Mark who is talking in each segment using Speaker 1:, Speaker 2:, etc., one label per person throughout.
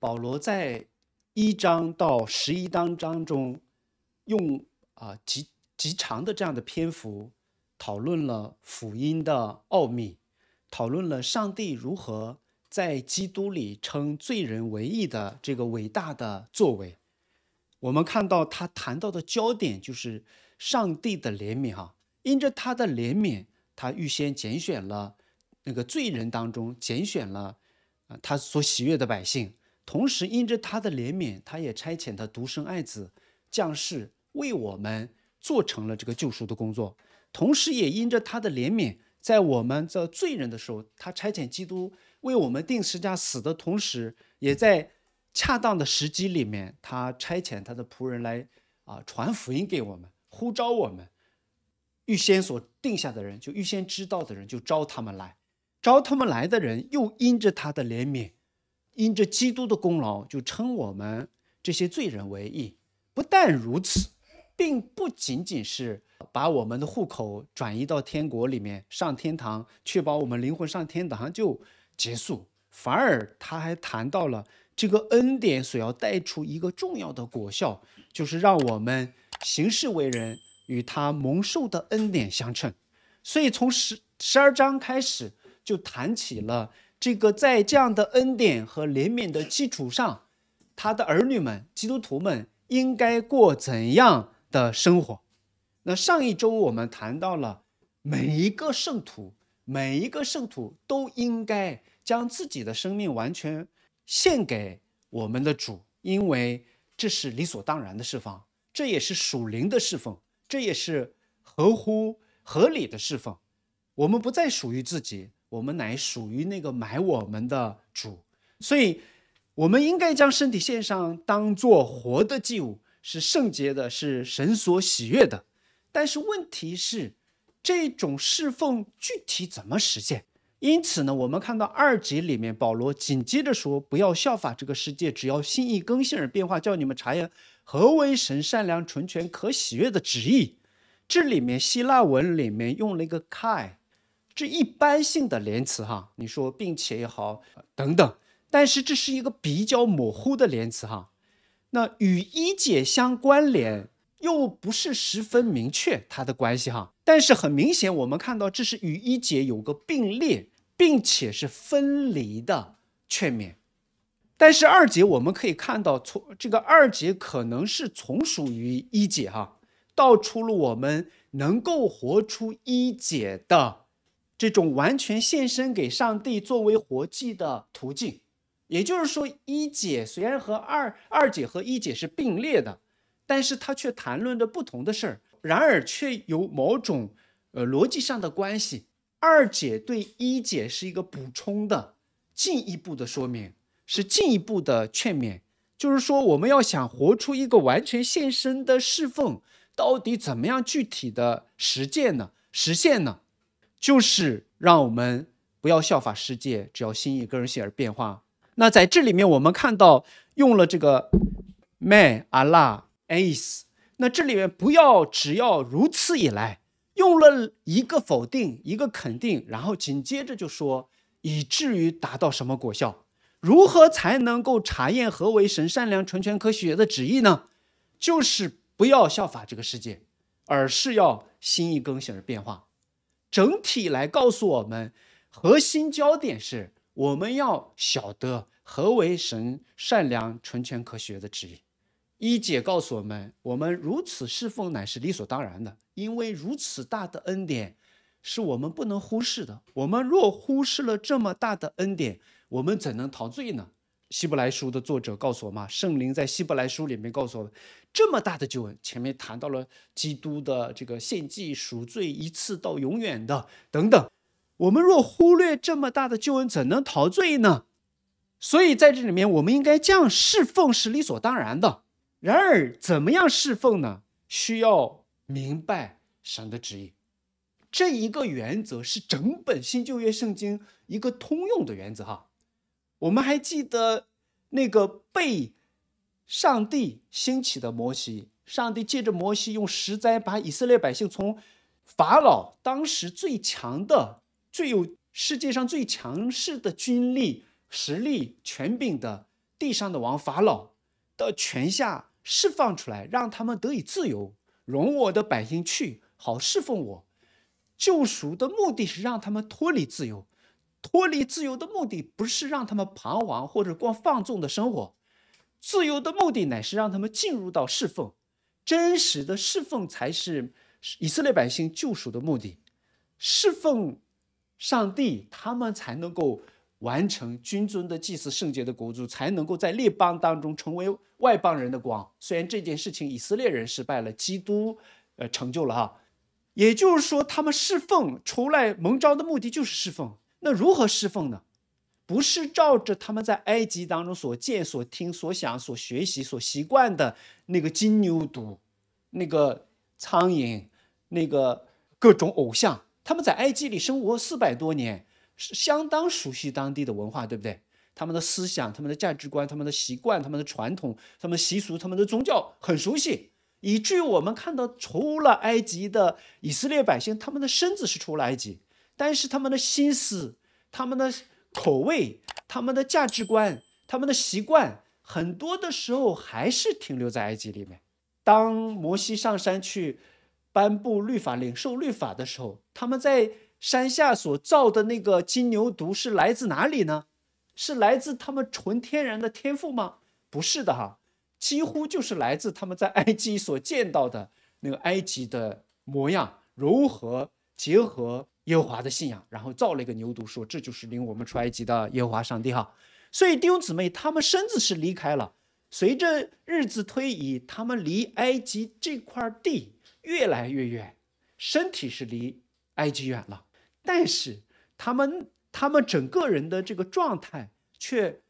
Speaker 1: 保罗在一章到十一章当中，用啊极极长的这样的篇幅，讨论了福音的奥秘，讨论了上帝如何在基督里称罪人为义的这个伟大的作为。我们看到他谈到的焦点就是上帝的怜悯哈，因着他的怜悯，他预先拣选了那个罪人当中拣选了啊他所喜悦的百姓。同时，因着他的怜悯，他也差遣他独生爱子降世，为我们做成了这个救赎的工作。同时，也因着他的怜悯，在我们这罪人的时候，他差遣基督为我们定时价死的同时，也在恰当的时机里面，他差遣他的仆人来啊传福音给我们，呼召我们预先所定下的人，就预先知道的人，就召他们来，召他们来的人，又因着他的怜悯。因着基督的功劳，就称我们这些罪人为义。不但如此，并不仅仅是把我们的户口转移到天国里面，上天堂，确保我们灵魂上天堂就结束。反而他还谈到了这个恩典所要带出一个重要的果效，就是让我们行事为人与他蒙受的恩典相称。所以从十十二章开始就谈起了。这个在这样的恩典和怜悯的基础上，他的儿女们、基督徒们应该过怎样的生活？那上一周我们谈到了，每一个圣徒，每一个圣徒都应该将自己的生命完全献给我们的主，因为这是理所当然的释放，这也是属灵的侍奉，这也是合乎合理的侍奉。我们不再属于自己。我们乃属于那个买我们的主，所以我们应该将身体献上，当做活的祭物，是圣洁的，是神所喜悦的。但是问题是，这种侍奉具体怎么实现？因此呢，我们看到二级里面，保罗紧接着说：“不要效法这个世界，只要心意更新而变化，叫你们查验何为神善良、纯全、可喜悦的旨意。”这里面希腊文里面用了一个 k 是一般性的连词哈，你说并且也好等等，但是这是一个比较模糊的连词哈。那与一节相关联，又不是十分明确它的关系哈。但是很明显，我们看到这是与一节有个并列，并且是分离的劝勉。但是二节我们可以看到，从这个二节可能是从属于一节哈，道出了我们能够活出一节的。这种完全献身给上帝作为活祭的途径，也就是说，一姐虽然和二二姐和一姐是并列的，但是她却谈论着不同的事儿，然而却有某种呃逻辑上的关系。二姐对一姐是一个补充的、进一步的说明，是进一步的劝勉。就是说，我们要想活出一个完全献身的侍奉，到底怎么样具体的实践呢？实现呢？就是让我们不要效法世界，只要心意更新而变化。那在这里面，我们看到用了这个 man Allah is。那这里面不要，只要如此以来，用了一个否定，一个肯定，然后紧接着就说，以至于达到什么果效？如何才能够查验何为神善良、纯全、科学的旨意呢？就是不要效法这个世界，而是要心意更新而变化。整体来告诉我们，核心焦点是我们要晓得何为神善良、纯全、可学的旨意。一姐告诉我们，我们如此侍奉乃是理所当然的，因为如此大的恩典是我们不能忽视的。我们若忽视了这么大的恩典，我们怎能陶醉呢？希伯来书的作者告诉我们，圣灵在希伯来书里面告诉我，们，这么大的救恩，前面谈到了基督的这个献祭赎罪一次到永远的等等，我们若忽略这么大的救恩，怎能陶醉呢？所以在这里面，我们应该这样侍奉是理所当然的。然而，怎么样侍奉呢？需要明白神的旨意，这一个原则是整本新旧约圣经一个通用的原则哈。我们还记得。那个被上帝兴起的摩西，上帝借着摩西用石灾，把以色列百姓从法老当时最强的、最有世界上最强势的军力、实力、权柄的地上的王法老的权下释放出来，让他们得以自由，容我的百姓去好侍奉我。救赎的目的是让他们脱离自由。脱离自由的目的不是让他们彷徨或者过放纵的生活，自由的目的乃是让他们进入到侍奉，真实的侍奉才是以色列百姓救赎的目的，侍奉上帝，他们才能够完成君尊的祭祀圣洁的国主，才能够在列邦当中成为外邦人的光。虽然这件事情以色列人失败了，基督呃成就了哈，也就是说，他们侍奉出来蒙召的目的就是侍奉。那如何侍奉呢？不是照着他们在埃及当中所见、所听、所想、所学习、所习惯的那个金牛犊、那个苍蝇、那个各种偶像。他们在埃及里生活四百多年，是相当熟悉当地的文化，对不对？他们的思想、他们的价值观、他们的习惯、他们的传统、他们习俗、他们的宗教很熟悉，以至于我们看到，除了埃及的以色列百姓，他们的身子是出了埃及。但是他们的心思、他们的口味、他们的价值观、他们的习惯，很多的时候还是停留在埃及里面。当摩西上山去颁布律法、领受律法的时候，他们在山下所造的那个金牛犊是来自哪里呢？是来自他们纯天然的天赋吗？不是的哈，几乎就是来自他们在埃及所见到的那个埃及的模样，如何结合？耶和华的信仰，然后造了一个牛犊，说这就是领我们出埃及的耶和华上帝哈。所以弟兄姊妹，他们身子是离开了，随着日子推移，他们离埃及这块地越来越远，身体是离埃及远了，但是他们他们整个人的这个状态却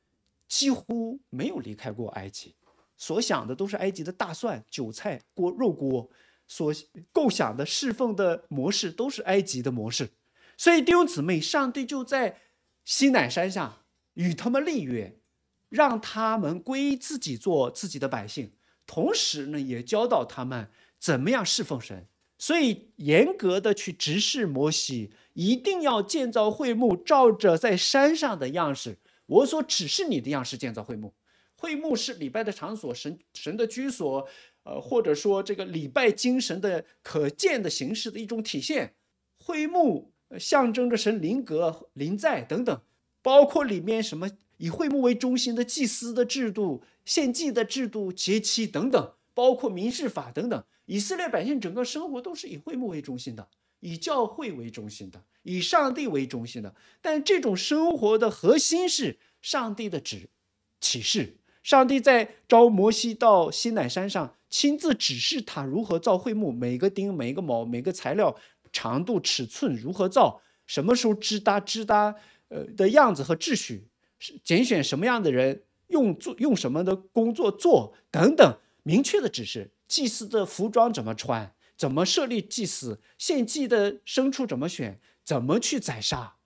Speaker 1: 几乎没有离开过埃及，所想的都是埃及的大蒜、韭菜、锅、肉锅。所构想的侍奉的模式都是埃及的模式，所以弟兄姊妹，上帝就在西乃山下与他们立约，让他们归自己做自己的百姓，同时呢，也教导他们怎么样侍奉神。所以严格的去直视摩西，一定要建造会幕，照着在山上的样式，我所指示你的样式建造会幕。会幕是礼拜的场所，神神的居所。呃，或者说这个礼拜精神的可见的形式的一种体现，会幕象征着神灵格灵在等等，包括里面什么以会幕为中心的祭司的制度、献祭的制度、节期等等，包括民事法等等，以色列百姓整个生活都是以会幕为中心的，以教会为中心的，以上帝为中心的，但这种生活的核心是上帝的旨，启示。上帝在召摩西到西乃山上，亲自指示他如何造会幕，每个钉、每个卯、每个材料长度、尺寸如何造，什么时候支搭、支搭，呃的样子和秩序，是拣选什么样的人，用做用什么的工作做等等，明确的指示。祭司的服装怎么穿，怎么设立祭司，献祭的牲畜怎么选，怎么去宰杀，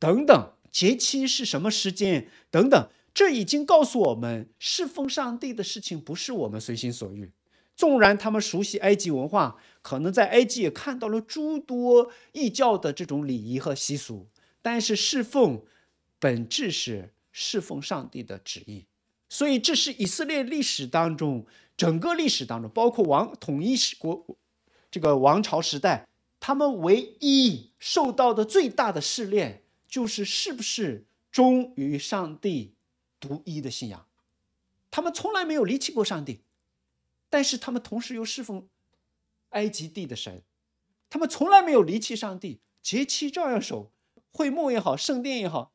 Speaker 1: 等等。节期是什么时间，等等。这已经告诉我们，侍奉上帝的事情不是我们随心所欲。纵然他们熟悉埃及文化，可能在埃及也看到了诸多异教的这种礼仪和习俗，但是侍奉本质是侍奉上帝的旨意。所以，这是以色列历史当中整个历史当中，包括王统一时国这个王朝时代，他们唯一受到的最大的试炼，就是是不是忠于上帝。独一的信仰，他们从来没有离弃过上帝，但是他们同时又侍奉埃及地的神，他们从来没有离弃上帝，节期照样守，会幕也好，圣殿也好，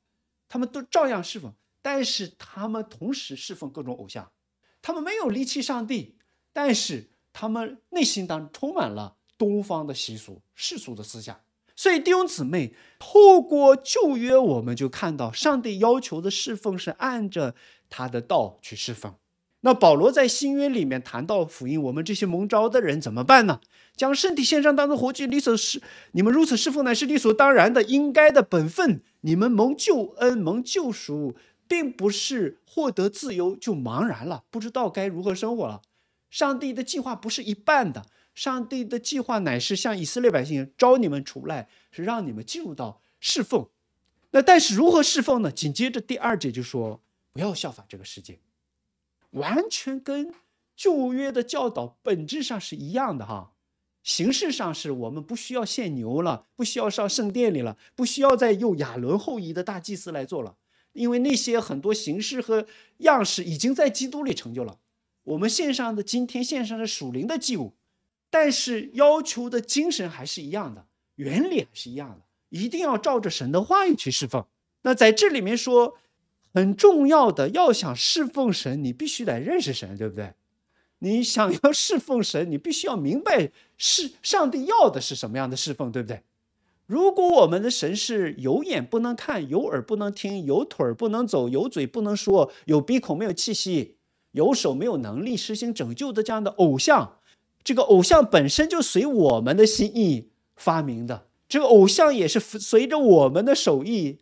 Speaker 1: 他们都照样侍奉，但是他们同时侍奉各种偶像，他们没有离弃上帝，但是他们内心当中充满了东方的习俗、世俗的思想。所以弟兄姊妹，透过旧约，我们就看到上帝要求的侍奉是按着他的道去侍奉。那保罗在新约里面谈到福音，我们这些蒙召的人怎么办呢？将身体献上当作活祭，理所是你们如此侍奉，乃是理所当然的、应该的本分。你们蒙救恩、蒙救赎，并不是获得自由就茫然了，不知道该如何生活了。上帝的计划不是一半的。上帝的计划乃是向以色列百姓招你们出来，是让你们进入到侍奉。那但是如何侍奉呢？紧接着第二节就说不要效法这个世界，完全跟旧约的教导本质上是一样的哈。形式上是我们不需要献牛了，不需要上圣殿里了，不需要再用亚伦后裔的大祭司来做了，因为那些很多形式和样式已经在基督里成就了。我们献上的今天献上的属灵的祭物。但是要求的精神还是一样的，原理还是一样的，一定要照着神的话语去侍奉。那在这里面说，很重要的，要想侍奉神，你必须得认识神，对不对？你想要侍奉神，你必须要明白是上帝要的是什么样的侍奉，对不对？如果我们的神是有眼不能看，有耳不能听，有腿儿不能走，有嘴不能说，有鼻孔没有气息，有手没有能力实行拯救的这样的偶像。这个偶像本身就随我们的心意发明的，这个偶像也是随着我们的手艺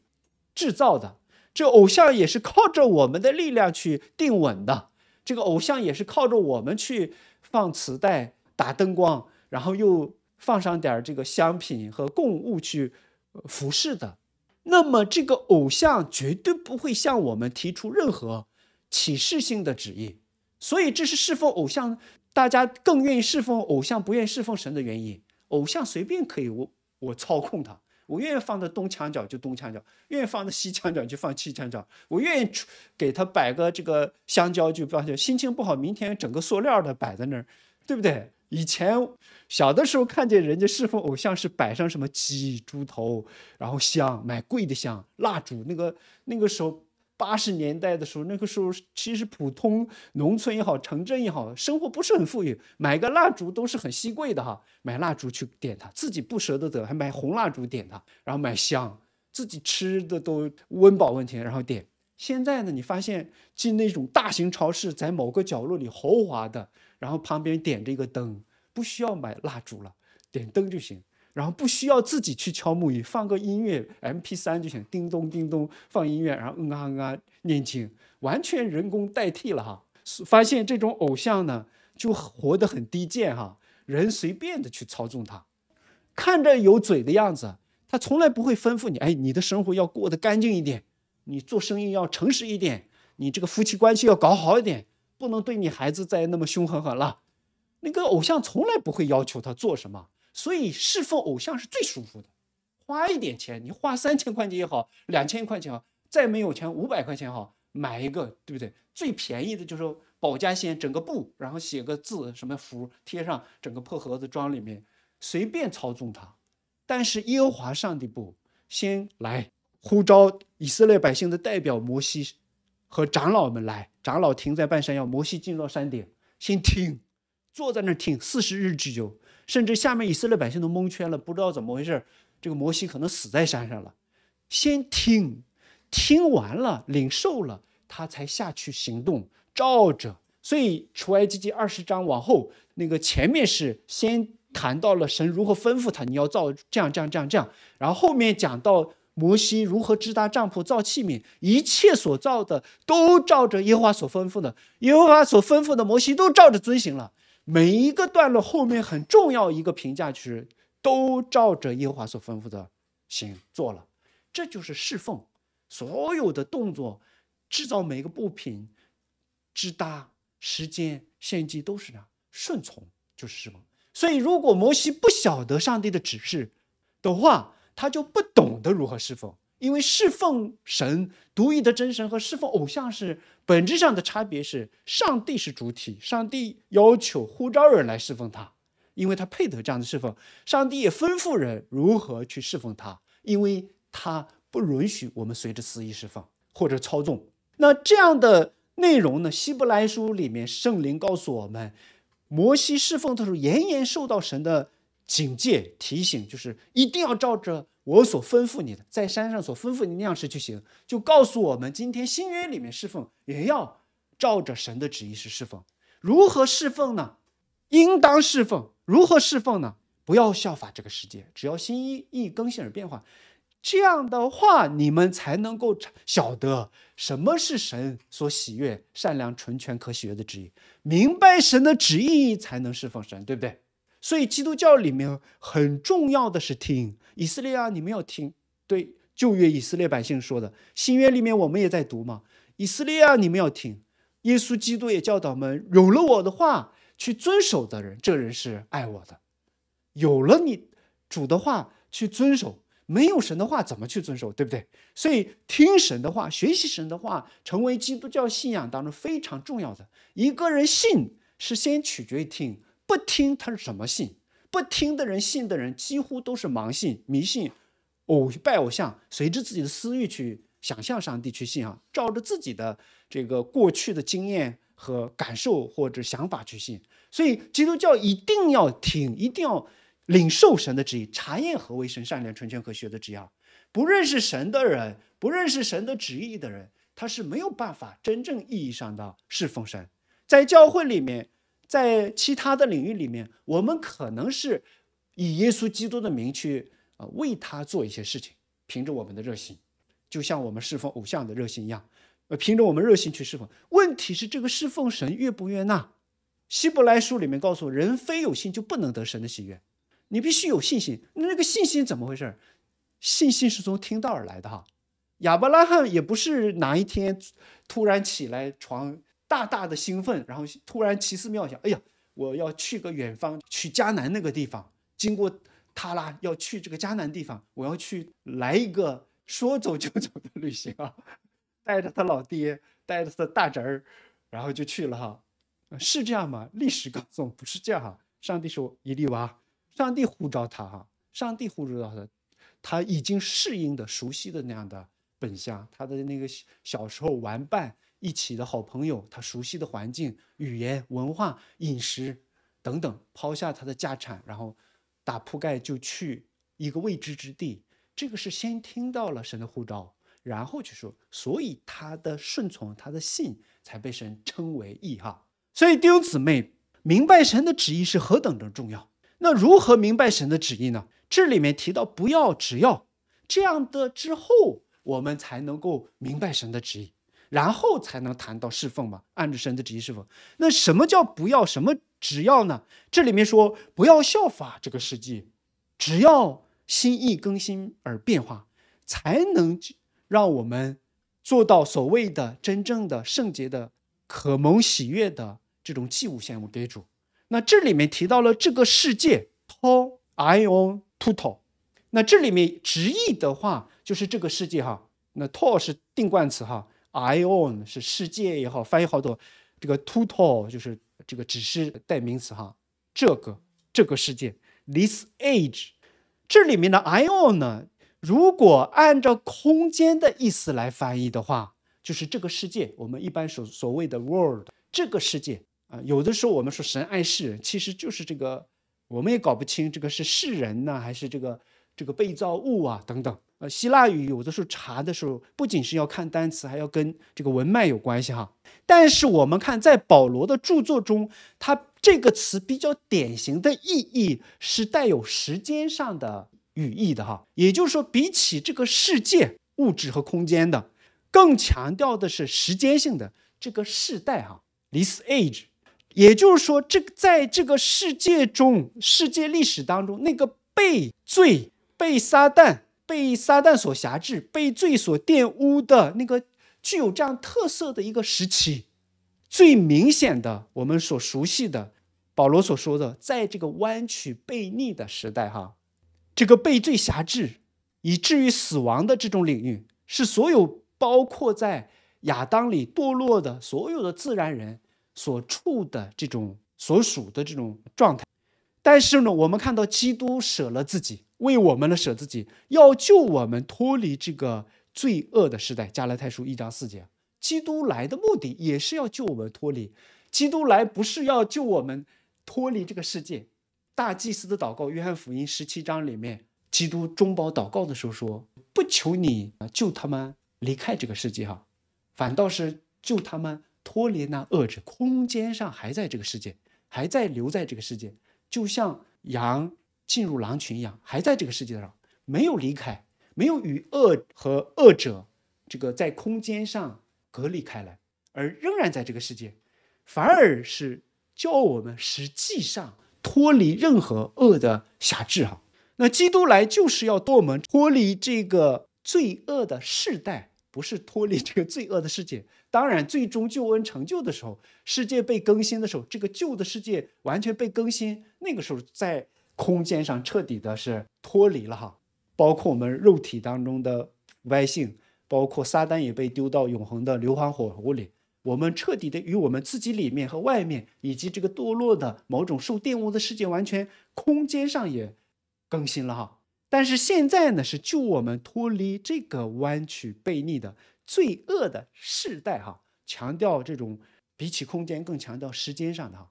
Speaker 1: 制造的，这偶像也是靠着我们的力量去定稳的，这个偶像也是靠着我们去放磁带、打灯光，然后又放上点儿这个香品和供物去服侍的。那么这个偶像绝对不会向我们提出任何启示性的旨意，所以这是是否偶像大家更愿意侍奉偶像，不愿意侍奉神的原因，偶像随便可以，我我操控他，我愿意放在东墙角就东墙角，愿意放在西墙角就放西墙角，我愿意给他摆个这个香蕉就放，心情不好，明天整个塑料的摆在那儿，对不对？以前小的时候看见人家侍奉偶像，是摆上什么鸡、猪头，然后香，买贵的香，蜡烛，那个那个时候。八十年代的时候，那个时候其实普通农村也好，城镇也好，生活不是很富裕，买个蜡烛都是很稀贵的哈，买蜡烛去点它，自己不舍得得，还买红蜡烛点它，然后买香，自己吃的都温饱问题，然后点。现在呢，你发现进那种大型超市，在某个角落里豪华的，然后旁边点着一个灯，不需要买蜡烛了，点灯就行。然后不需要自己去敲木鱼，放个音乐，M P 三就行，叮咚叮咚放音乐，然后嗯啊嗯啊念经，完全人工代替了哈。发现这种偶像呢，就活得很低贱哈，人随便的去操纵他，看着有嘴的样子，他从来不会吩咐你，哎，你的生活要过得干净一点，你做生意要诚实一点，你这个夫妻关系要搞好一点，不能对你孩子再那么凶狠狠了。那个偶像从来不会要求他做什么。所以，侍奉偶像是最舒服的，花一点钱，你花三千块钱也好，两千块钱好，再没有钱五百块钱好，买一个，对不对？最便宜的就是保家仙整个布，然后写个字什么符贴上，整个破盒子装里面，随便操纵它。但是耶和华上帝不先来呼召以色列百姓的代表摩西和长老们来，长老停在半山腰，摩西进入山顶先听，坐在那儿听四十日之久。甚至下面以色列百姓都蒙圈了，不知道怎么回事儿。这个摩西可能死在山上了。先听，听完了领受了，他才下去行动，照着。所以出埃及记二十章往后，那个前面是先谈到了神如何吩咐他，你要造这样这样这样这样，然后后面讲到摩西如何支搭帐篷、造器皿，一切所造的都照着耶和华所吩咐的，耶和华所吩咐的摩西都照着遵行了。每一个段落后面很重要一个评价，就是都照着耶和华所吩咐的行做了，这就是侍奉。所有的动作、制造每个布品、直搭时间、献机都是这样顺从，就是侍奉。所以，如果摩西不晓得上帝的指示的话，他就不懂得如何侍奉。因为侍奉神，独一的真神和侍奉偶像，是本质上的差别。是上帝是主体，上帝要求呼召人来侍奉他，因为他配得这样的侍奉。上帝也吩咐人如何去侍奉他，因为他不允许我们随着肆意侍奉或者操纵。那这样的内容呢？希伯来书里面圣灵告诉我们，摩西侍奉的时候，严严受到神的警戒提醒，就是一定要照着。我所吩咐你的，在山上所吩咐你那样事就行，就告诉我们今天新约里面侍奉也要照着神的旨意是侍奉，如何侍奉呢？应当侍奉，如何侍奉呢？不要效法这个世界，只要心意一更新而变化，这样的话你们才能够晓得什么是神所喜悦、善良、纯全可喜悦的旨意，明白神的旨意才能侍奉神，对不对？所以基督教里面很重要的是听。以色列啊，你们要听，对旧约以色列百姓说的，新约里面我们也在读嘛。以色列啊，你们要听，耶稣基督也教导们，有了我的话去遵守的人，这人是爱我的。有了你主的话去遵守，没有神的话怎么去遵守，对不对？所以听神的话，学习神的话，成为基督教信仰当中非常重要的。一个人信是先取决于听，不听他是怎么信。不听的人，信的人几乎都是盲信、迷信、偶拜偶像，随着自己的私欲去想象上帝去信啊，照着自己的这个过去的经验和感受或者想法去信。所以，基督教一定要听，一定要领受神的旨意，查验何为神善良、纯全和学的旨意不认识神的人，不认识神的旨意的人，他是没有办法真正意义上的侍奉神。在教会里面。在其他的领域里面，我们可能是以耶稣基督的名去啊为他做一些事情，凭着我们的热心，就像我们侍奉偶像的热心一样，呃，凭着我们热心去侍奉。问题是这个侍奉神悦不悦纳？希伯来书里面告诉我，人非有信就不能得神的喜悦，你必须有信心。那个信心怎么回事？信心是从听道而来的哈。亚伯拉罕也不是哪一天突然起来床。大大的兴奋，然后突然奇思妙想，哎呀，我要去个远方，去迦南那个地方。经过他拉，要去这个迦南地方，我要去来一个说走就走的旅行啊！带着他老爹，带着他的大侄儿，然后就去了哈。是这样吗？历史告诉我们不是这样哈。上帝说伊丽娃，上帝呼召他哈，上帝呼召他，他已经适应的、熟悉的那样的本相，他的那个小时候玩伴。一起的好朋友，他熟悉的环境、语言、文化、饮食等等，抛下他的家产，然后打铺盖就去一个未知之地。这个是先听到了神的呼召，然后去说，所以他的顺从，他的信才被神称为义哈。所以弟兄姊妹，明白神的旨意是何等的重要。那如何明白神的旨意呢？这里面提到不要只要这样的之后，我们才能够明白神的旨意。然后才能谈到侍奉嘛，按着神的旨意侍奉。那什么叫不要什么只要呢？这里面说不要效法这个世界，只要心意更新而变化，才能让我们做到所谓的真正的圣洁的、可蒙喜悦的这种祭物献物给主。那这里面提到了这个世界，to ion toto。那这里面直译的话就是这个世界哈，那 to 是定冠词哈。I o n 是世界也好，翻译好多。这个 total 就是这个只是代名词哈，这个这个世界。This age 这里面的 I o n 呢，如果按照空间的意思来翻译的话，就是这个世界。我们一般所所谓的 world，这个世界啊，有的时候我们说神爱世人，其实就是这个，我们也搞不清这个是世人呢，还是这个这个被造物啊等等。呃，希腊语有的时候查的时候，不仅是要看单词，还要跟这个文脉有关系哈。但是我们看，在保罗的著作中，他这个词比较典型的意义是带有时间上的语义的哈。也就是说，比起这个世界物质和空间的，更强调的是时间性的这个世代哈，this age。也就是说，这个在这个世界中，世界历史当中，那个被罪被撒旦。被撒旦所辖制、被罪所玷污的那个具有这样特色的一个时期，最明显的我们所熟悉的保罗所说的，在这个弯曲悖逆的时代，哈，这个被罪辖制以至于死亡的这种领域，是所有包括在亚当里堕落的所有的自然人所处的这种所属的这种状态。但是呢，我们看到基督舍了自己。为我们的舍自己，要救我们脱离这个罪恶的时代。加拉太书一章四节，基督来的目的也是要救我们脱离。基督来不是要救我们脱离这个世界。大祭司的祷告，约翰福音十七章里面，基督中保祷告的时候说：“不求你啊，救他们离开这个世界哈，反倒是救他们脱离那恶者。空间上还在这个世界，还在留在这个世界，就像羊。”进入狼群一样，还在这个世界上，没有离开，没有与恶和恶者这个在空间上隔离开来，而仍然在这个世界，反而是叫我们实际上脱离任何恶的辖制。哈，那基督来就是要我们脱离这个罪恶的世代，不是脱离这个罪恶的世界。当然，最终救恩成就的时候，世界被更新的时候，这个旧的世界完全被更新，那个时候在。空间上彻底的是脱离了哈，包括我们肉体当中的歪性，包括撒旦也被丢到永恒的硫磺火湖里。我们彻底的与我们自己里面和外面，以及这个堕落的某种受玷污的世界，完全空间上也更新了哈。但是现在呢，是就我们脱离这个弯曲悖逆的罪恶的世代哈，强调这种比起空间更强调时间上的哈。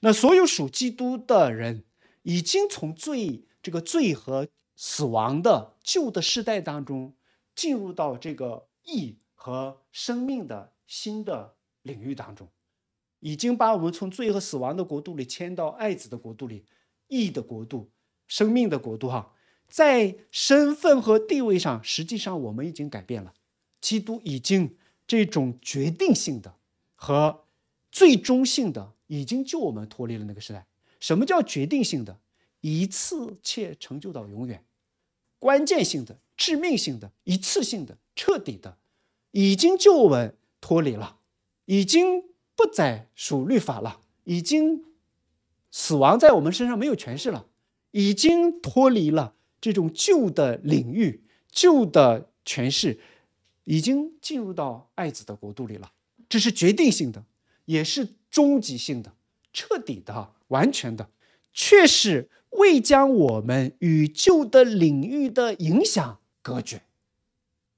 Speaker 1: 那所有属基督的人。已经从罪这个罪和死亡的旧的世代当中，进入到这个义和生命的新的领域当中，已经把我们从罪和死亡的国度里迁到爱子的国度里，义的国度、生命的国度。哈，在身份和地位上，实际上我们已经改变了。基督已经这种决定性的和最终性的，已经就我们脱离了那个时代。什么叫决定性的？一次切成就到永远，关键性的、致命性的、一次性的、彻底的，已经救稳脱离了，已经不再属律法了，已经死亡在我们身上没有权势了，已经脱离了这种旧的领域、旧的权势，已经进入到爱子的国度里了。这是决定性的，也是终极性的。彻底的、完全的，却是未将我们与旧的领域的影响隔绝，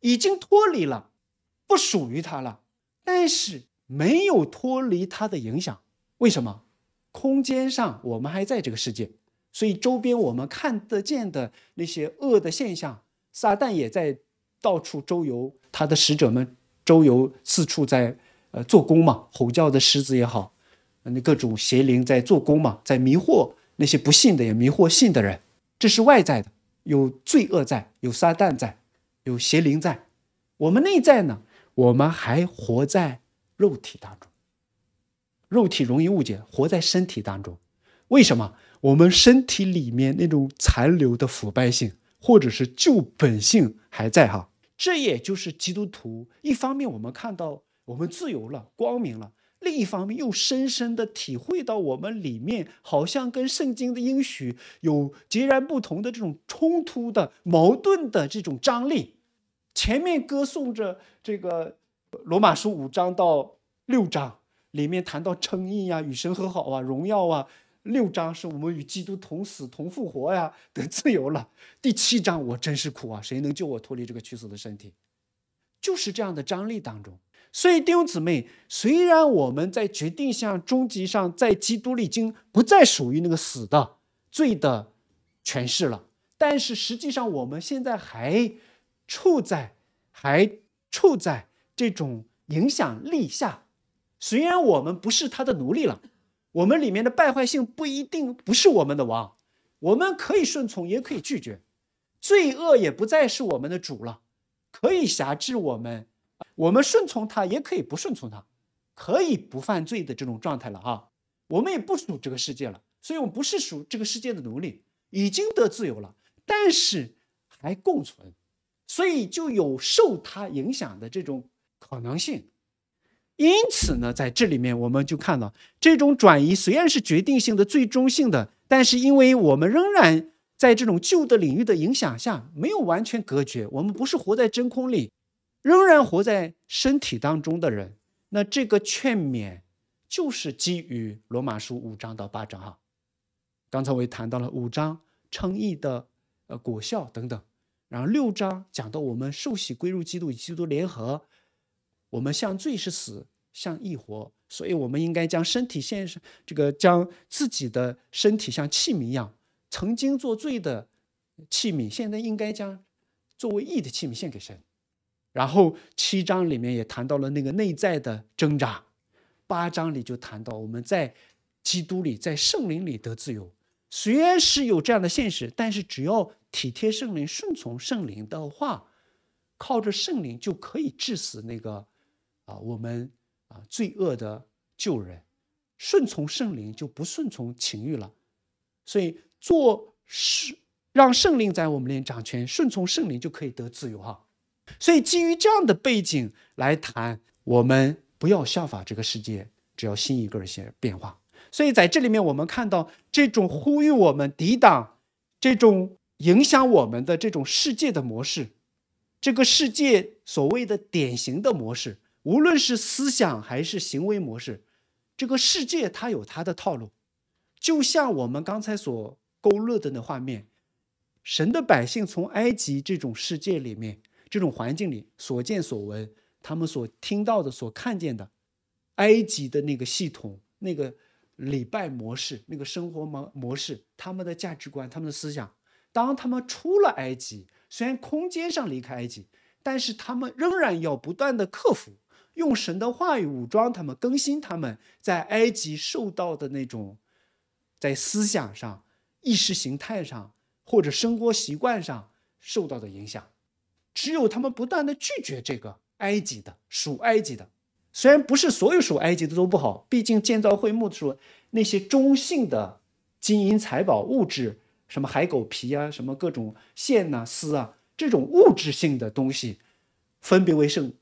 Speaker 1: 已经脱离了，不属于它了。但是没有脱离它的影响，为什么？空间上我们还在这个世界，所以周边我们看得见的那些恶的现象，撒旦也在到处周游，他的使者们周游四处在呃做工嘛，吼叫的狮子也好。那各种邪灵在做工嘛，在迷惑那些不信的，也迷惑信的人。这是外在的，有罪恶在，有撒旦在，有邪灵在。我们内在呢？我们还活在肉体当中，肉体容易误解，活在身体当中。为什么？我们身体里面那种残留的腐败性，或者是旧本性还在哈？这也就是基督徒。一方面，我们看到我们自由了，光明了。另一方面，又深深地体会到，我们里面好像跟圣经的应许有截然不同的这种冲突的、矛盾的这种张力。前面歌颂着这个罗马书五章到六章里面谈到称义呀、与神和好啊、荣耀啊，六章是我们与基督同死同复活呀，得自由了。第七章我真是苦啊，谁能救我脱离这个屈死的身体？就是这样的张力当中。所以弟兄姊妹，虽然我们在决定上、终极上，在基督里已经不再属于那个死的罪的权势了，但是实际上我们现在还处在还处在这种影响力下。虽然我们不是他的奴隶了，我们里面的败坏性不一定不是我们的王，我们可以顺从，也可以拒绝。罪恶也不再是我们的主了，可以辖制我们。我们顺从他也可以不顺从他，可以不犯罪的这种状态了啊。我们也不属这个世界了，所以我们不是属这个世界的奴隶，已经得自由了。但是还共存，所以就有受他影响的这种可能性。因此呢，在这里面我们就看到，这种转移虽然是决定性的、最终性的，但是因为我们仍然在这种旧的领域的影响下没有完全隔绝，我们不是活在真空里。仍然活在身体当中的人，那这个劝勉就是基于罗马书五章到八章哈。刚才我也谈到了五章称义的呃果效等等，然后六章讲到我们受洗归入基督与基督联合，我们像罪是死，像义活，所以我们应该将身体献上，这个将自己的身体像器皿一样，曾经做罪的器皿，现在应该将作为义的器皿献给神。然后七章里面也谈到了那个内在的挣扎，八章里就谈到我们在基督里、在圣灵里得自由。虽然是有这样的现实，但是只要体贴圣灵、顺从圣灵的话，靠着圣灵就可以致死那个啊我们啊罪恶的旧人。顺从圣灵就不顺从情欲了，所以做事让圣灵在我们里掌权，顺从圣灵就可以得自由哈。所以，基于这样的背景来谈，我们不要效法这个世界，只要新一个人些变化。所以，在这里面，我们看到这种呼吁我们抵挡这种影响我们的这种世界的模式，这个世界所谓的典型的模式，无论是思想还是行为模式，这个世界它有它的套路。就像我们刚才所勾勒的那画面，神的百姓从埃及这种世界里面。这种环境里所见所闻，他们所听到的、所看见的，埃及的那个系统、那个礼拜模式、那个生活模模式、他们的价值观、他们的思想。当他们出了埃及，虽然空间上离开埃及，但是他们仍然要不断的克服，用神的话语武装他们，更新他们在埃及受到的那种，在思想上、意识形态上或者生活习惯上受到的影响。只有他们不断的拒绝这个埃及的属埃及的，虽然不是所有属埃及的都不好，毕竟建造会墓的时候，那些中性的金银财宝物质，什么海狗皮啊，什么各种线呐丝啊这种物质性的东西，分别为圣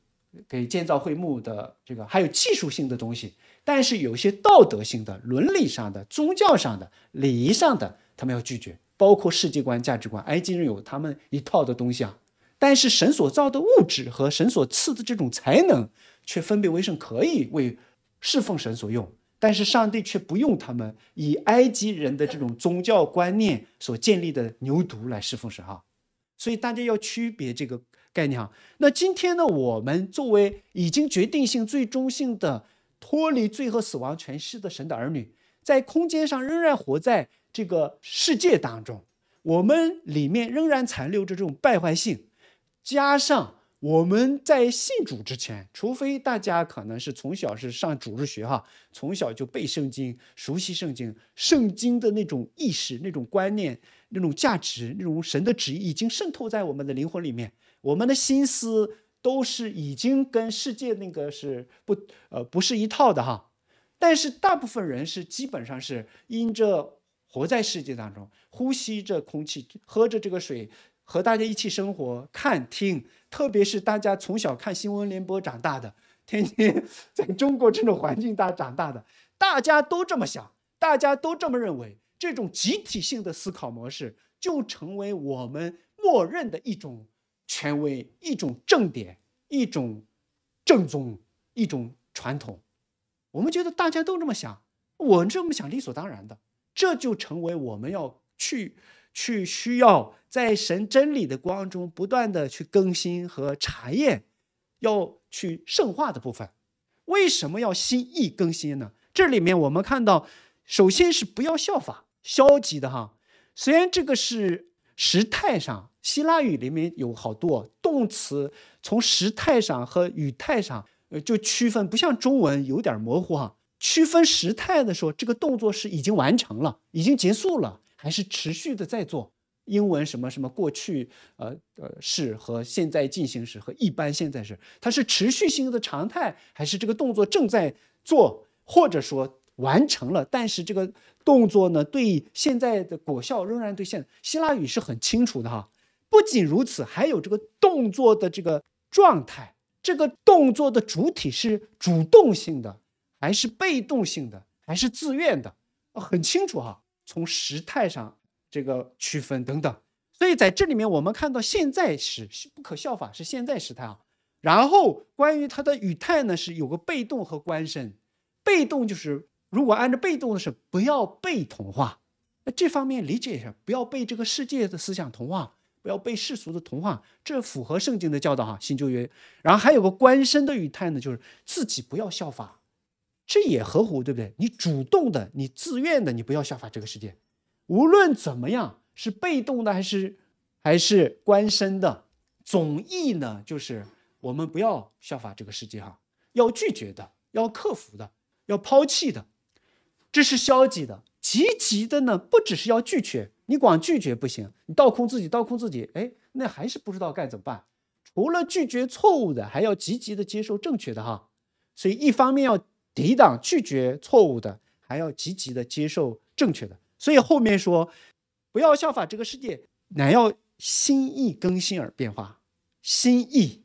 Speaker 1: 给建造会墓的这个，还有技术性的东西，但是有些道德性的、伦理上的、宗教上的、礼仪上的，他们要拒绝，包括世界观、价值观，埃及人有他们一套的东西啊。但是神所造的物质和神所赐的这种才能，却分别为圣，可以为侍奉神所用。但是上帝却不用他们，以埃及人的这种宗教观念所建立的牛犊来侍奉神啊。所以大家要区别这个概念。那今天呢，我们作为已经决定性、最终性的脱离罪和死亡权势的神的儿女，在空间上仍然活在这个世界当中，我们里面仍然残留着这种败坏性。加上我们在信主之前，除非大家可能是从小是上主日学哈，从小就背圣经、熟悉圣经、圣经的那种意识、那种观念、那种价值、那种神的旨意，已经渗透在我们的灵魂里面，我们的心思都是已经跟世界那个是不呃不是一套的哈。但是大部分人是基本上是因着活在世界当中，呼吸着空气，喝着这个水。和大家一起生活、看、听，特别是大家从小看《新闻联播》长大的，天天在中国这种环境大长大的，大家都这么想，大家都这么认为，这种集体性的思考模式就成为我们默认的一种权威、一种正点、一种正宗、一种传统。我们觉得大家都这么想，我这么想理所当然的，这就成为我们要去。去需要在神真理的光中不断的去更新和查验要去圣化的部分。为什么要心意更新呢？这里面我们看到，首先是不要效法消极的哈。虽然这个是时态上，希腊语里面有好多动词，从时态上和语态上，呃，就区分，不像中文有点模糊哈。区分时态的时候，这个动作是已经完成了，已经结束了。还是持续的在做英文什么什么过去呃呃式和现在进行时和一般现在时，它是持续性的常态，还是这个动作正在做，或者说完成了，但是这个动作呢，对现在的果效仍然对现希腊语是很清楚的哈。不仅如此，还有这个动作的这个状态，这个动作的主体是主动性的，还是被动性的，还是自愿的，很清楚哈。从时态上这个区分等等，所以在这里面我们看到现在时不可效法是现在时态啊。然后关于它的语态呢是有个被动和官身，被动就是如果按照被动的是不要被同化，那这方面理解一下，不要被这个世界的思想同化，不要被世俗的同化，这符合圣经的教导哈。新旧约，然后还有个官身的语态呢，就是自己不要效法。这也合乎，对不对？你主动的，你自愿的，你不要效法这个世界。无论怎么样，是被动的还是还是关身的，总意呢，就是我们不要效法这个世界哈，要拒绝的，要克服的，要抛弃的，这是消极的。积极的呢，不只是要拒绝，你光拒绝不行，你倒空自己，倒空自己，哎，那还是不知道该怎么办。除了拒绝错误的，还要积极的接受正确的哈。所以一方面要。抵挡拒绝错误的，还要积极的接受正确的。所以后面说，不要效法这个世界，乃要心意更新而变化。心意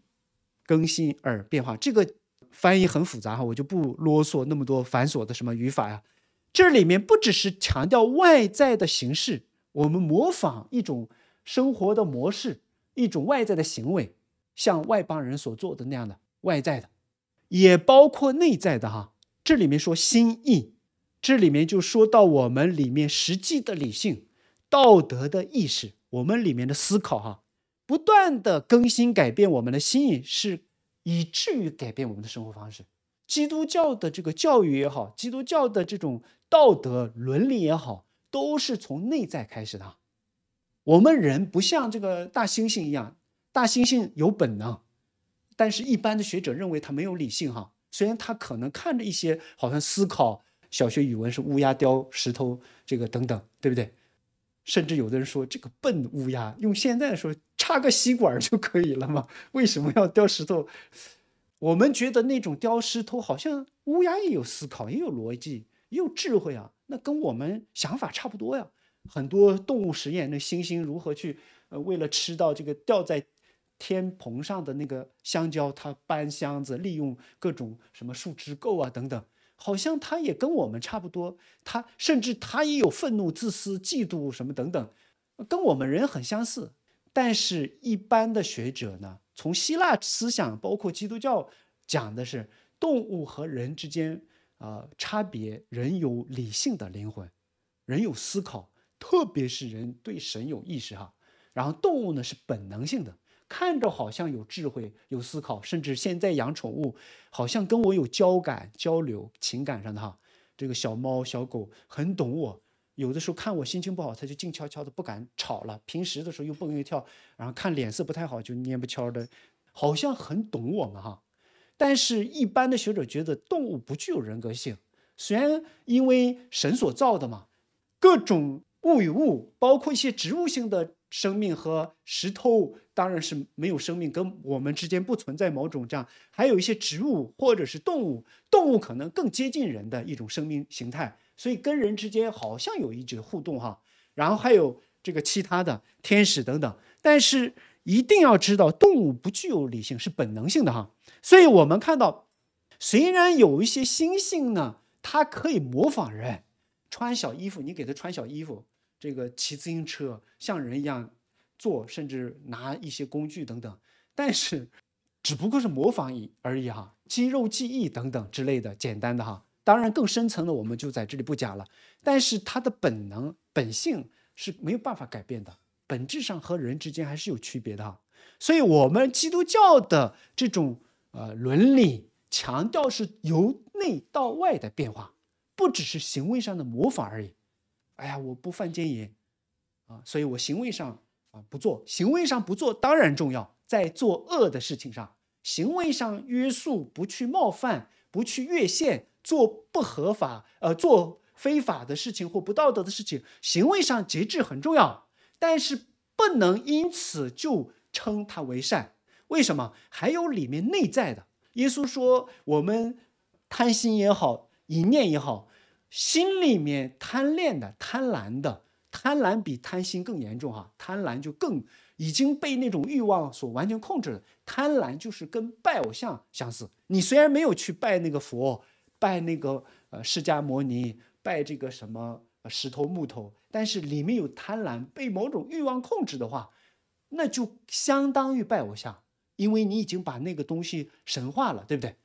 Speaker 1: 更新而变化，这个翻译很复杂哈，我就不啰嗦那么多繁琐的什么语法呀。这里面不只是强调外在的形式，我们模仿一种生活的模式，一种外在的行为，像外邦人所做的那样的外在的，也包括内在的哈。这里面说心意，这里面就说到我们里面实际的理性、道德的意识，我们里面的思考哈，不断的更新改变我们的心意，是以至于改变我们的生活方式。基督教的这个教育也好，基督教的这种道德伦理也好，都是从内在开始的。我们人不像这个大猩猩一样，大猩猩有本能，但是一般的学者认为它没有理性哈。虽然他可能看着一些好像思考，小学语文是乌鸦叼石头，这个等等，对不对？甚至有的人说这个笨乌鸦，用现在说插个吸管儿就可以了嘛，为什么要叼石头？我们觉得那种叼石头，好像乌鸦也有思考，也有逻辑，也有智慧啊，那跟我们想法差不多呀。很多动物实验，那猩猩如何去呃为了吃到这个掉在。天棚上的那个香蕉，它搬箱子，利用各种什么树枝构啊等等，好像它也跟我们差不多。它甚至它也有愤怒、自私、嫉妒什么等等，跟我们人很相似。但是，一般的学者呢，从希腊思想包括基督教讲的是动物和人之间啊差别人有理性的灵魂，人有思考，特别是人对神有意识哈。然后动物呢是本能性的。看着好像有智慧、有思考，甚至现在养宠物好像跟我有交感、交流、情感上的哈。这个小猫、小狗很懂我，有的时候看我心情不好，它就静悄悄的不敢吵了；平时的时候又蹦又跳，然后看脸色不太好就蔫不悄的，好像很懂我们哈。但是一般的学者觉得动物不具有人格性，虽然因为神所造的嘛，各种物与物，包括一些植物性的生命和石头。当然是没有生命，跟我们之间不存在某种这样，还有一些植物或者是动物，动物可能更接近人的一种生命形态，所以跟人之间好像有一节互动哈。然后还有这个其他的天使等等，但是一定要知道，动物不具有理性，是本能性的哈。所以我们看到，虽然有一些星星呢，它可以模仿人，穿小衣服，你给它穿小衣服，这个骑自行车像人一样。做甚至拿一些工具等等，但是只不过是模仿已而已哈，肌肉记忆等等之类的简单的哈。当然更深层的我们就在这里不讲了。但是他的本能本性是没有办法改变的，本质上和人之间还是有区别的哈。所以我们基督教的这种呃伦理强调是由内到外的变化，不只是行为上的模仿而已。哎呀，我不犯奸淫啊，所以我行为上。啊，不做行为上不做当然重要，在做恶的事情上，行为上约束，不去冒犯，不去越线，做不合法、呃，做非法的事情或不道德的事情，行为上节制很重要。但是不能因此就称它为善，为什么？还有里面内在的。耶稣说，我们贪心也好，淫念也好，心里面贪恋的、贪婪的。贪婪比贪心更严重哈，贪婪就更已经被那种欲望所完全控制了。贪婪就是跟拜偶像相似，你虽然没有去拜那个佛、拜那个呃释迦牟尼、拜这个什么石头木头，但是里面有贪婪被某种欲望控制的话，那就相当于拜偶像，因为你已经把那个东西神化了，对不对？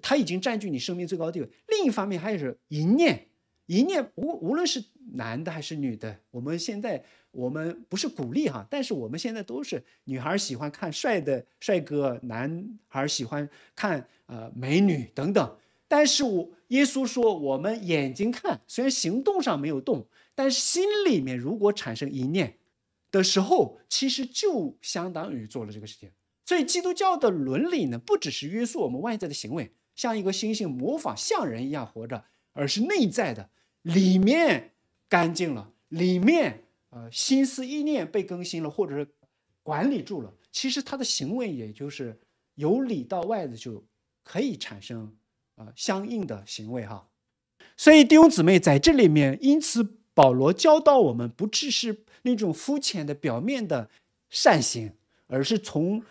Speaker 1: 它已经占据你生命最高地位。另一方面，还有是淫念。一念，无无论是男的还是女的，我们现在我们不是鼓励哈，但是我们现在都是女孩喜欢看帅的帅哥，男孩喜欢看呃美女等等。但是我耶稣说，我们眼睛看，虽然行动上没有动，但是心里面如果产生一念的时候，其实就相当于做了这个事情。所以基督教的伦理呢，不只是约束我们外在的行为，像一个猩猩模仿像人一样活着，而是内在的。里面干净了，里面呃心思意念被更新了，或者是管理住了，其实他的行为也就是由里到外的就可以产生呃相应的行为哈。所以弟兄姊妹在这里面，因此保罗教导我们，不只是那种肤浅的表面的善行，而是从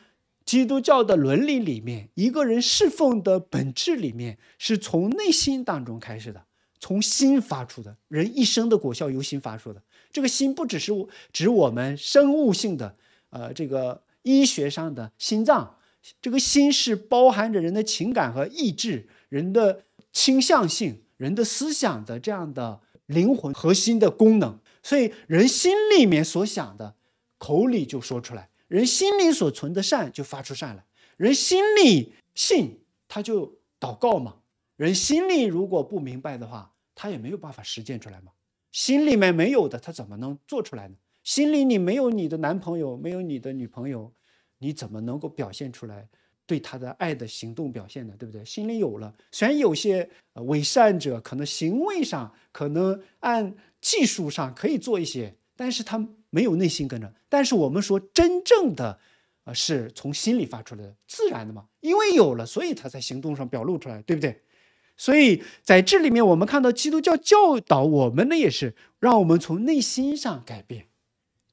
Speaker 1: 基督教的伦理里面，一个人侍奉的本质里面，是从内心当中开始的。从心发出的人一生的果效由心发出的，这个心不只是指我们生物性的，呃，这个医学上的心脏，这个心是包含着人的情感和意志、人的倾向性、人的思想的这样的灵魂核心的功能。所以人心里面所想的，口里就说出来；人心里所存的善就发出善来；人心里信他就祷告嘛。人心里如果不明白的话，他也没有办法实践出来嘛。心里面没有的，他怎么能做出来呢？心里你没有你的男朋友，没有你的女朋友，你怎么能够表现出来对他的爱的行动表现呢？对不对？心里有了，虽然有些伪善者可能行为上可能按技术上可以做一些，但是他没有内心跟着。但是我们说真正的，是从心里发出来的，自然的嘛。因为有了，所以他才行动上表露出来，对不对？所以在这里面，我们看到基督教教导我们呢，也是让我们从内心上改变，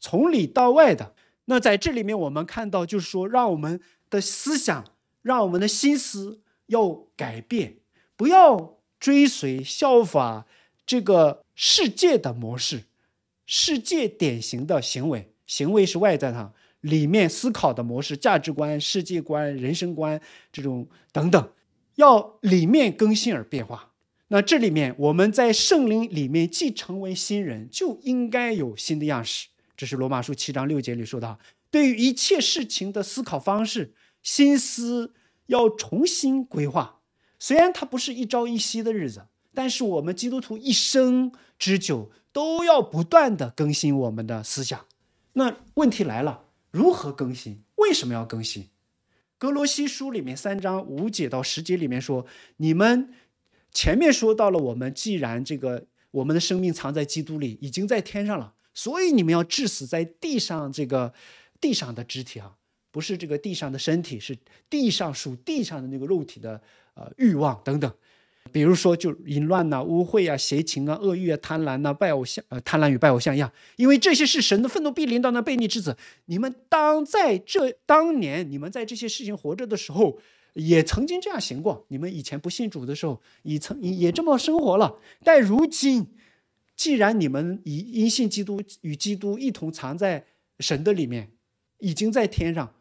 Speaker 1: 从里到外的。那在这里面，我们看到就是说，让我们的思想，让我们的心思要改变，不要追随效法这个世界的模式，世界典型的行为，行为是外在的，里面思考的模式、价值观、世界观、人生观这种等等。要里面更新而变化，那这里面我们在圣灵里面既成为新人，就应该有新的样式。这是罗马书七章六节里说的，对于一切事情的思考方式、心思要重新规划。虽然它不是一朝一夕的日子，但是我们基督徒一生之久都要不断的更新我们的思想。那问题来了，如何更新？为什么要更新？格罗西书里面三章五节到十节里面说，你们前面说到了，我们既然这个我们的生命藏在基督里，已经在天上了，所以你们要致死在地上这个地上的肢体啊，不是这个地上的身体，是地上属地上的那个肉体的呃欲望等等。比如说，就淫乱呐、污秽啊、邪情啊、恶欲啊、贪婪呐、拜偶像，呃，贪婪与拜偶像一样，因为这些是神的愤怒必临到那悖逆之子。你们当在这当年，你们在这些事情活着的时候，也曾经这样行过。你们以前不信主的时候，也曾也这么生活了。但如今，既然你们以因信基督与基督一同藏在神的里面，已经在天上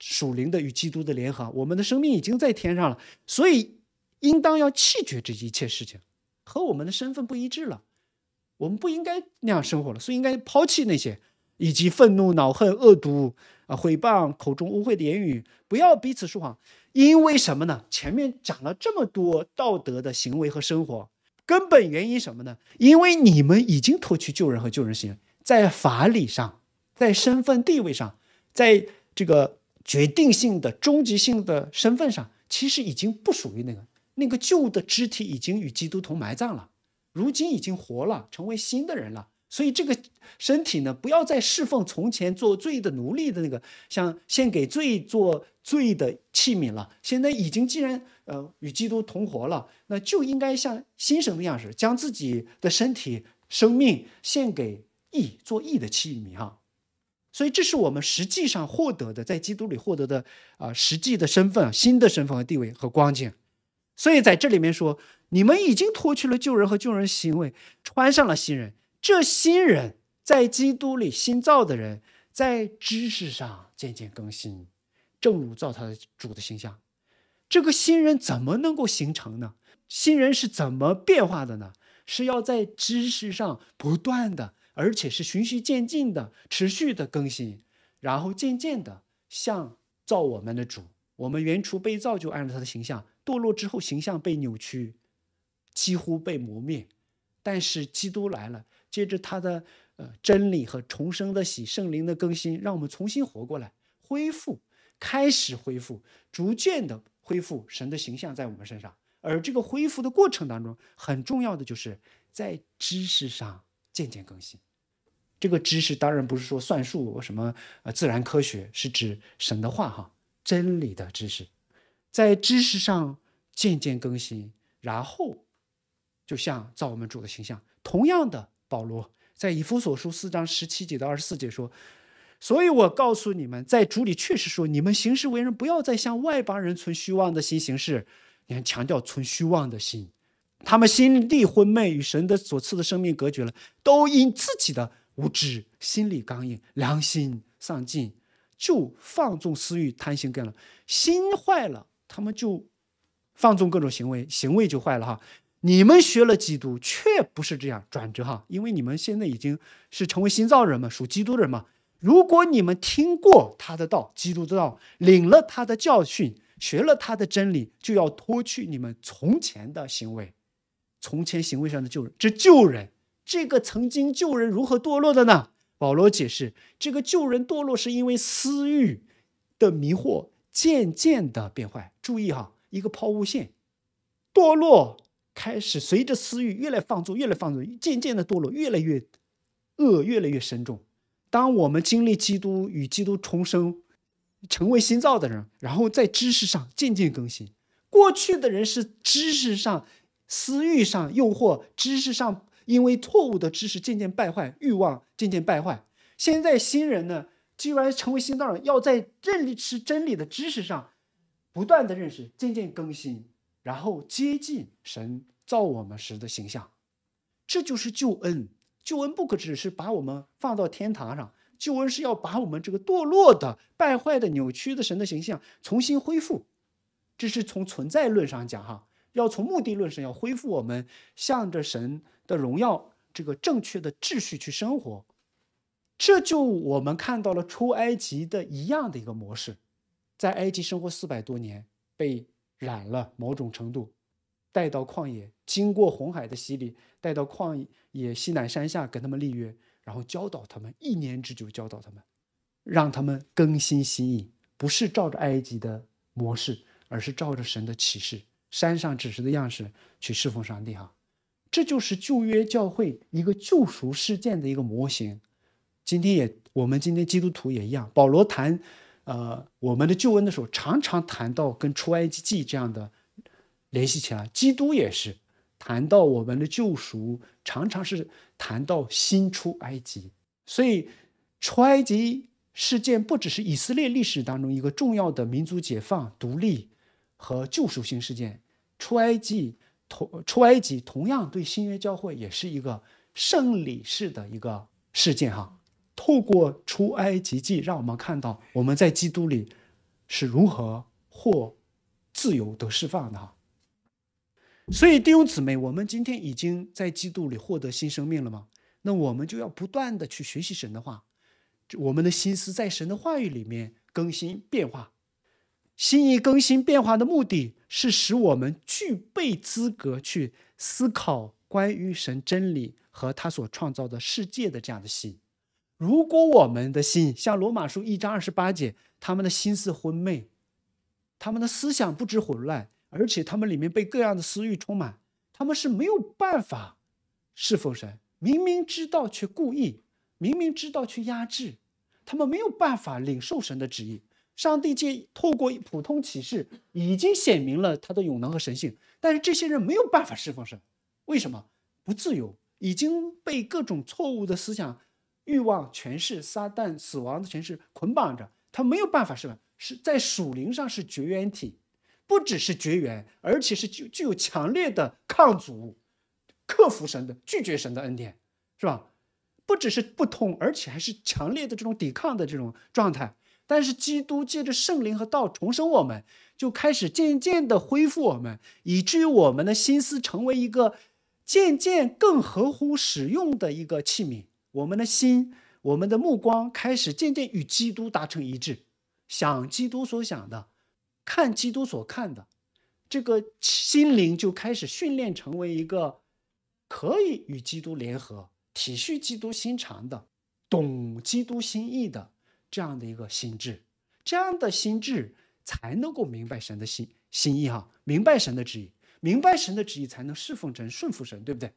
Speaker 1: 属灵的与基督的联合，我们的生命已经在天上了，所以。应当要弃绝这一切事情，和我们的身份不一致了，我们不应该那样生活了，所以应该抛弃那些以及愤怒、恼恨、恶毒啊、诽谤、口中污秽的言语，不要彼此说谎。因为什么呢？前面讲了这么多道德的行为和生活，根本原因什么呢？因为你们已经脱去救人和救人行，在法理上、在身份地位上、在这个决定性的、终极性的身份上，其实已经不属于那个。那个旧的肢体已经与基督同埋葬了，如今已经活了，成为新的人了。所以这个身体呢，不要再侍奉从前做罪的奴隶的那个，像献给罪做罪的器皿了。现在已经既然呃与基督同活了，那就应该像新生的样式，将自己的身体、生命献给义做义的器皿哈。所以这是我们实际上获得的，在基督里获得的啊，实际的身份、新的身份和地位和光景。所以在这里面说，你们已经脱去了旧人和旧人行为，穿上了新人。这新人在基督里新造的人，在知识上渐渐更新，正如造他的主的形象。这个新人怎么能够形成呢？新人是怎么变化的呢？是要在知识上不断的，而且是循序渐进的、持续的更新，然后渐渐的像造我们的主。我们原初被造就按照他的形象。堕落之后，形象被扭曲，几乎被磨灭。但是基督来了，借着他的呃真理和重生的喜圣灵的更新，让我们重新活过来，恢复，开始恢复，逐渐的恢复神的形象在我们身上。而这个恢复的过程当中，很重要的就是在知识上渐渐更新。这个知识当然不是说算术什么呃自然科学，是指神的话哈，真理的知识，在知识上。渐渐更新，然后就像造我们主的形象。同样的，保罗在以弗所书四章十七节到二十四节说：“所以我告诉你们，在主里确实说，你们行事为人，不要再向外邦人存虚妄的心行事。你看，强调存虚妄的心，他们心地昏昧，与神的所赐的生命隔绝了，都因自己的无知，心理刚硬，良心丧尽，就放纵私欲，贪心跟了，心坏了，他们就。”放纵各种行为，行为就坏了哈。你们学了基督，却不是这样转折哈。因为你们现在已经是成为新造人嘛，属基督的人嘛。如果你们听过他的道，基督的道，领了他的教训，学了他的真理，就要脱去你们从前的行为，从前行为上的旧人。这旧人，这个曾经旧人如何堕落的呢？保罗解释，这个旧人堕落是因为私欲的迷惑，渐渐的变坏。注意哈。一个抛物线，堕落开始，随着私欲越来放纵，越来放纵，渐渐的堕落，越来越恶，越来越深重。当我们经历基督与基督重生，成为新造的人，然后在知识上渐渐更新。过去的人是知识上、私欲上诱惑，知识上因为错误的知识渐渐败坏，欲望渐渐败坏。现在新人呢，既然成为新造人，要在认识真理的知识上。不断的认识，渐渐更新，然后接近神造我们时的形象，这就是救恩。救恩不可只是把我们放到天堂上，救恩是要把我们这个堕落的、败坏的、扭曲的神的形象重新恢复。这是从存在论上讲，哈，要从目的论上要恢复我们向着神的荣耀这个正确的秩序去生活。这就我们看到了出埃及的一样的一个模式。在埃及生活四百多年，被染了某种程度，带到旷野，经过红海的洗礼，带到旷野西南山下跟他们立约，然后教导他们一年之久，教导他们，让他们更新心意，不是照着埃及的模式，而是照着神的启示，山上指示的样式去侍奉上帝。哈，这就是旧约教会一个救赎事件的一个模型。今天也，我们今天基督徒也一样。保罗谈。呃，我们的救恩的时候，常常谈到跟出埃及记这样的联系起来。基督也是谈到我们的救赎，常常是谈到新出埃及。所以，出埃及事件不只是以色列历史当中一个重要的民族解放、独立和救赎性事件。出埃及同出埃及同样对新约教会也是一个胜利式的一个事件哈。透过出埃及记，让我们看到我们在基督里是如何获自由得释放的哈。所以弟兄姊妹，我们今天已经在基督里获得新生命了吗？那我们就要不断的去学习神的话，我们的心思在神的话语里面更新变化。心意更新变化的目的是使我们具备资格去思考关于神真理和他所创造的世界的这样的心。如果我们的心像罗马书一章二十八节，他们的心思昏昧，他们的思想不知混乱，而且他们里面被各样的私欲充满，他们是没有办法侍奉神。明明知道却故意，明明知道去压制，他们没有办法领受神的旨意。上帝借透过普通启示已经显明了他的永能和神性，但是这些人没有办法侍奉神，为什么？不自由，已经被各种错误的思想。欲望、权势、撒旦、死亡的权势捆绑着，他没有办法，是吧？是在属灵上是绝缘体，不只是绝缘，而且是具具有强烈的抗阻，克服神的拒绝神的恩典，是吧？不只是不通，而且还是强烈的这种抵抗的这种状态。但是基督借着圣灵和道重生我们，就开始渐渐地恢复我们，以至于我们的心思成为一个渐渐更合乎使用的一个器皿。我们的心，我们的目光开始渐渐与基督达成一致，想基督所想的，看基督所看的，这个心灵就开始训练成为一个可以与基督联合、体恤基督心肠的、懂基督心意的这样的一个心智。这样的心智才能够明白神的心心意哈，明白神的旨意，明白神的旨意才能侍奉神、顺服神，对不对？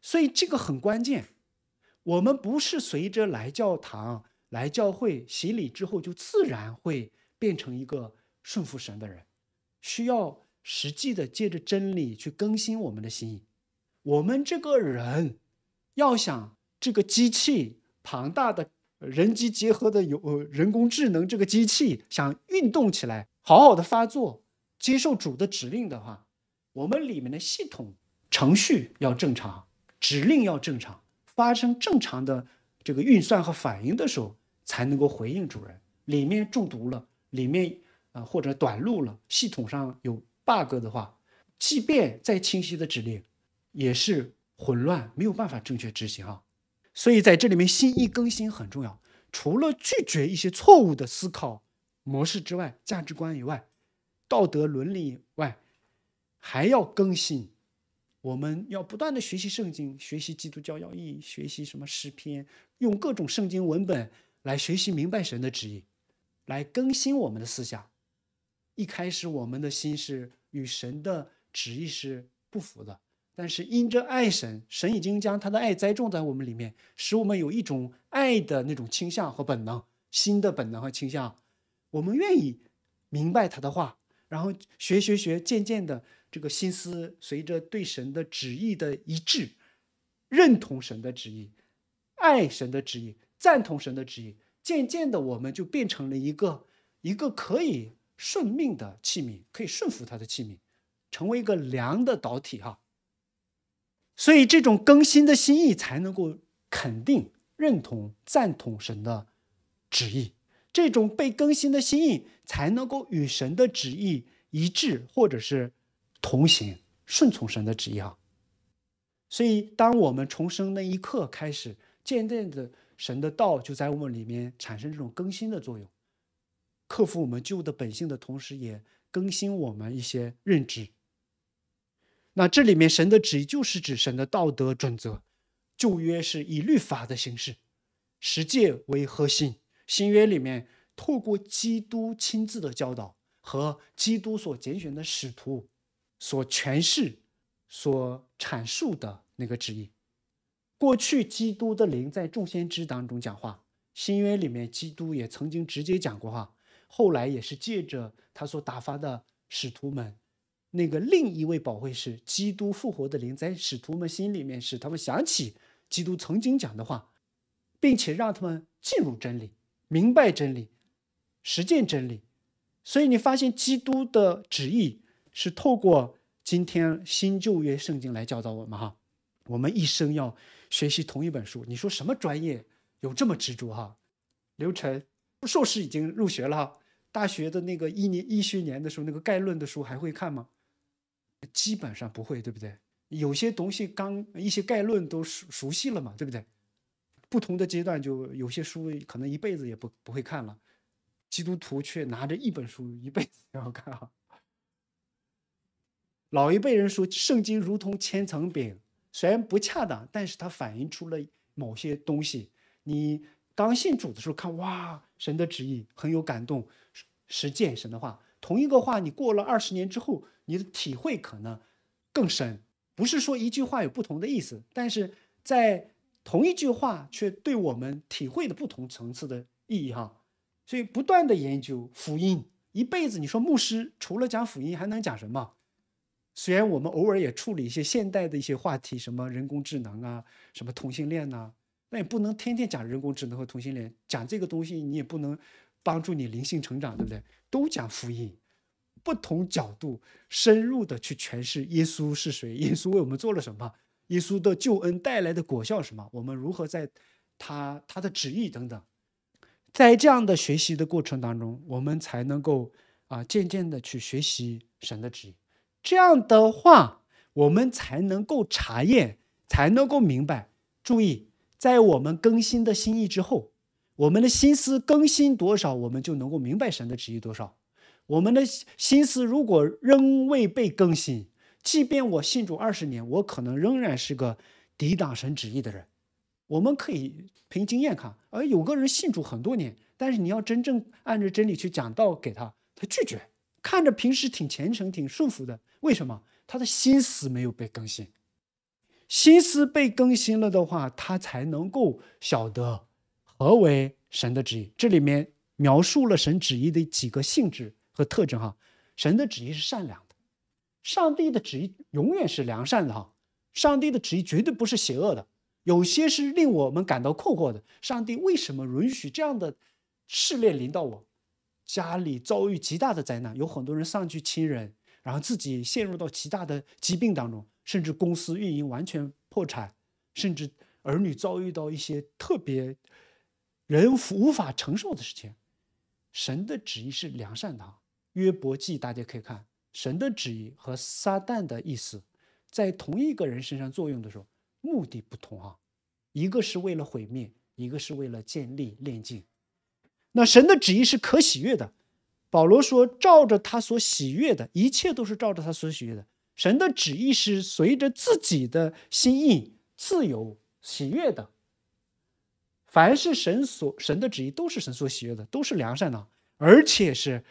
Speaker 1: 所以这个很关键。我们不是随着来教堂、来教会洗礼之后就自然会变成一个顺服神的人，需要实际的借着真理去更新我们的心意。我们这个人要想这个机器庞大的人机结合的有人工智能这个机器想运动起来，好好的发作，接受主的指令的话，我们里面的系统程序要正常，指令要正常。发生正常的这个运算和反应的时候，才能够回应主人。里面中毒了，里面啊或者短路了，系统上有 bug 的话，即便再清晰的指令也是混乱，没有办法正确执行啊。所以在这里面，心意更新很重要。除了拒绝一些错误的思考模式之外，价值观以外，道德伦理以外，还要更新。我们要不断的学习圣经，学习基督教要义，学习什么诗篇，用各种圣经文本来学习明白神的旨意，来更新我们的思想。一开始我们的心是与神的旨意是不符的，但是因着爱神，神已经将他的爱栽种在我们里面，使我们有一种爱的那种倾向和本能，心的本能和倾向，我们愿意明白他的话。然后学学学，渐渐的，这个心思随着对神的旨意的一致，认同神的旨意，爱神的旨意，赞同神的旨意，渐渐的，我们就变成了一个一个可以顺命的器皿，可以顺服他的器皿，成为一个良的导体哈。所以，这种更新的心意才能够肯定、认同、赞同神的旨意。这种被更新的心意才能够与神的旨意一致，或者是同行、顺从神的旨意啊。所以，当我们重生那一刻开始，渐渐的，神的道就在我们里面产生这种更新的作用，克服我们旧的本性的同时，也更新我们一些认知。那这里面，神的旨意就是指神的道德准则。旧约是以律法的形式，十诫为核心。新约里面，透过基督亲自的教导和基督所拣选的使徒所诠释、所阐述的那个旨意，过去基督的灵在众先知当中讲话。新约里面，基督也曾经直接讲过哈。后来也是借着他所打发的使徒们，那个另一位宝贵是基督复活的灵，在使徒们心里面，使他们想起基督曾经讲的话，并且让他们进入真理。明白真理，实践真理，所以你发现基督的旨意是透过今天新旧约圣经来教导我们哈。我们一生要学习同一本书，你说什么专业有这么执着哈？刘晨，硕士已经入学了哈，大学的那个一年一学年的时候，那个概论的书还会看吗？基本上不会，对不对？有些东西刚一些概论都熟熟悉了嘛，对不对？不同的阶段，就有些书可能一辈子也不不会看了。基督徒却拿着一本书一辈子 要看啊。老一辈人说圣经如同千层饼，虽然不恰当，但是它反映出了某些东西。你刚信主的时候看，哇，神的旨意很有感动，实践神的话。同一个话，你过了二十年之后，你的体会可能更深。不是说一句话有不同的意思，但是在同一句话，却对我们体会的不同层次的意义，哈，所以不断的研究福音，一辈子。你说牧师除了讲福音还能讲什么？虽然我们偶尔也处理一些现代的一些话题，什么人工智能啊，什么同性恋呐，那也不能天天讲人工智能和同性恋。讲这个东西，你也不能帮助你灵性成长，对不对？都讲福音，不同角度，深入的去诠释耶稣是谁，耶稣为我们做了什么。耶稣的救恩带来的果效什么？我们如何在他他的旨意等等，在这样的学习的过程当中，我们才能够啊渐渐的去学习神的旨意。这样的话，我们才能够查验，才能够明白。注意，在我们更新的心意之后，我们的心思更新多少，我们就能够明白神的旨意多少。我们的心思如果仍未被更新。即便我信主二十年，我可能仍然是个抵挡神旨意的人。我们可以凭经验看，而有个人信主很多年，但是你要真正按照真理去讲道给他，他拒绝。看着平时挺虔诚、挺顺服的，为什么他的心思没有被更新？心思被更新了的话，他才能够晓得何为神的旨意。这里面描述了神旨意的几个性质和特征。哈，神的旨意是善良。上帝的旨意永远是良善的哈，上帝的旨意绝对不是邪恶的，有些是令我们感到困惑的。上帝为什么允许这样的试炼临到我？家里遭遇极大的灾难，有很多人丧去亲人，然后自己陷入到极大的疾病当中，甚至公司运营完全破产，甚至儿女遭遇到一些特别人无法承受的事情。神的旨意是良善的，《约伯记》大家可以看。神的旨意和撒旦的意思，在同一个人身上作用的时候，目的不同啊，一个是为了毁灭，一个是为了建立炼净。那神的旨意是可喜悦的，保罗说：“照着他所喜悦的，一切都是照着他所喜悦的。”神的旨意是随着自己的心意，自由喜悦的。凡是神所神的旨意，都是神所喜悦的，都是良善的，而且是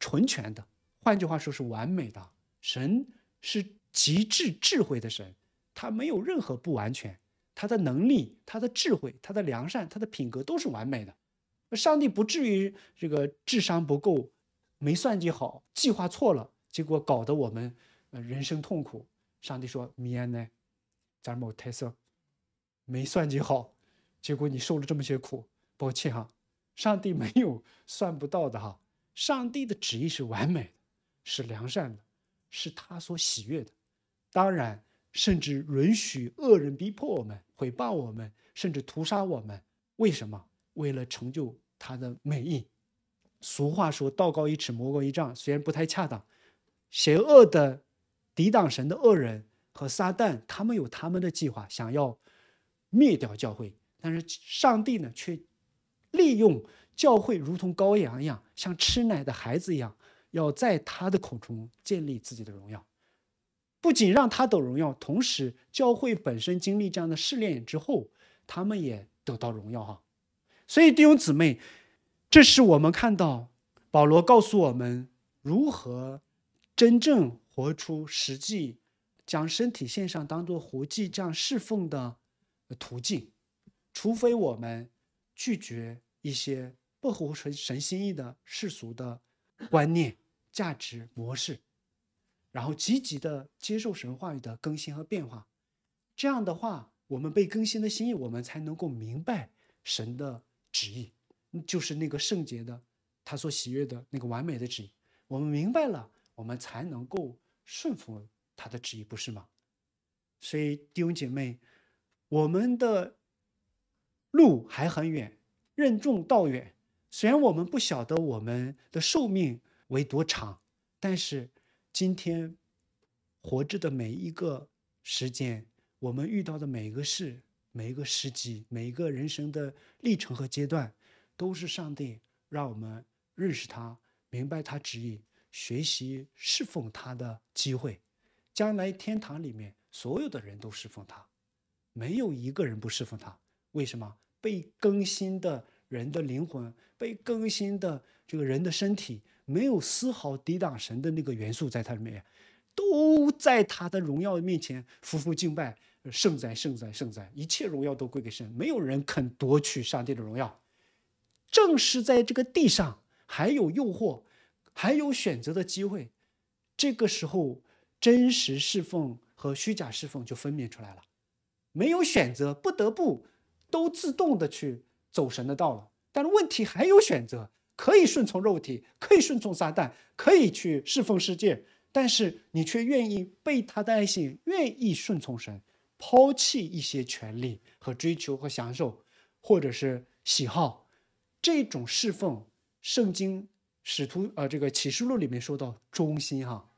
Speaker 1: 纯全的。换句话说，是完美的神是极致智慧的神，他没有任何不完全，他的能力、他的智慧、他的良善、他的品格都是完美的。上帝不至于这个智商不够，没算计好，计划错了，结果搞得我们呃人生痛苦。上帝说：“米安呢，加尔莫泰瑟，没算计好，结果你受了这么些苦，抱歉哈。上帝没有算不到的哈，上帝的旨意是完美的。”是良善的，是他所喜悦的。当然，甚至允许恶人逼迫我们、毁谤我们，甚至屠杀我们。为什么？为了成就他的美意。俗话说“道高一尺，魔高一丈”，虽然不太恰当。邪恶的抵挡神的恶人和撒旦，他们有他们的计划，想要灭掉教会。但是上帝呢，却利用教会如同羔羊一样，像吃奶的孩子一样。要在他的口中建立自己的荣耀，不仅让他得荣耀，同时教会本身经历这样的试炼之后，他们也得到荣耀哈。所以弟兄姊妹，这是我们看到保罗告诉我们如何真正活出实际将身体线上，当做活祭，这样侍奉的途径。除非我们拒绝一些不合神神心意的世俗的观念。价值模式，然后积极的接受神话语的更新和变化。这样的话，我们被更新的心意，我们才能够明白神的旨意，就是那个圣洁的、他所喜悦的那个完美的旨意。我们明白了，我们才能够顺服他的旨意，不是吗？所以弟兄姐妹，我们的路还很远，任重道远。虽然我们不晓得我们的寿命。为多长？但是今天活着的每一个时间，我们遇到的每一个事、每一个时机、每一个人生的历程和阶段，都是上帝让我们认识他、明白他旨意、学习侍奉他的机会。将来天堂里面所有的人都侍奉他，没有一个人不侍奉他。为什么？被更新的人的灵魂，被更新的这个人的身体。没有丝毫抵挡神的那个元素在他里面，都在他的荣耀面前俯伏敬拜，圣哉圣哉圣哉！一切荣耀都归给神，没有人肯夺取上帝的荣耀。正是在这个地上，还有诱惑，还有选择的机会，这个时候，真实侍奉和虚假侍奉就分辨出来了。没有选择，不得不都自动的去走神的道路，但是问题还有选择。可以顺从肉体，可以顺从撒旦，可以去侍奉世界，但是你却愿意被他的爱心，愿意顺从神，抛弃一些权利和追求和享受，或者是喜好。这种侍奉，圣经使徒呃这个启示录里面说到忠心哈，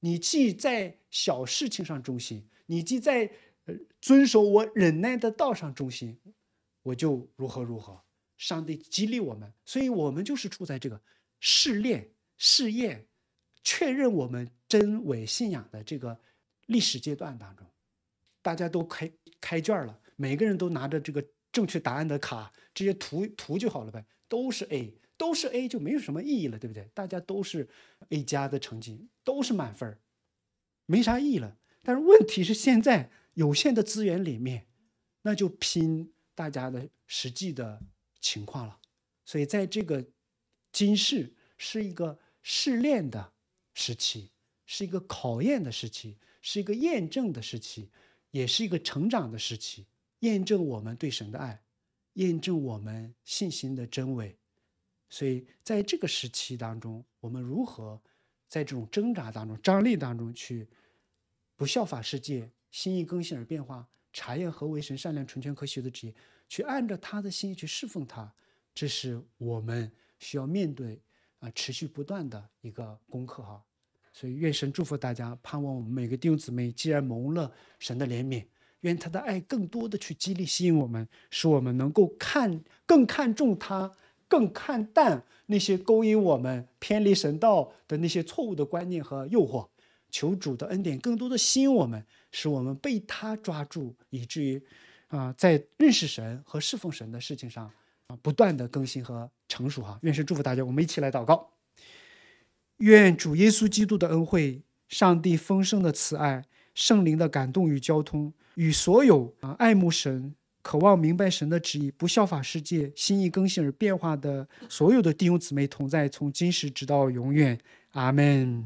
Speaker 1: 你既在小事情上忠心，你既在呃遵守我忍耐的道上忠心，我就如何如何。上帝激励我们，所以我们就是处在这个试炼、试验、确认我们真伪信仰的这个历史阶段当中。大家都开开卷了，每个人都拿着这个正确答案的卡，直接涂涂就好了呗，都是 A，都是 A 就没有什么意义了，对不对？大家都是 A 加的成绩，都是满分，没啥意义了。但是问题是，现在有限的资源里面，那就拼大家的实际的。情况了，所以在这个今世是一个试炼的时期，是一个考验的时期，是一个验证的时期，也是一个成长的时期。验证我们对神的爱，验证我们信心的真伪。所以在这个时期当中，我们如何在这种挣扎当中、张力当中去不效法世界，心意更新而变化，查验何为神善良、纯全、可学的职业。去按照他的心意去侍奉他，这是我们需要面对啊持续不断的一个功课哈。所以愿神祝福大家，盼望我们每个弟兄姊妹，既然蒙了神的怜悯，愿他的爱更多的去激励、吸引我们，使我们能够看更看重他，更看淡那些勾引我们偏离神道的那些错误的观念和诱惑。求主的恩典更多的吸引我们，使我们被他抓住，以至于。啊，在认识神和侍奉神的事情上啊，不断的更新和成熟哈。愿神祝福大家，我们一起来祷告。愿主耶稣基督的恩惠、上帝丰盛的慈爱、圣灵的感动与交通，与所有啊爱慕神、渴望明白神的旨意、不效法世界、心意更新而变化的所有的弟兄姊妹同在，从今时直到永远。阿门。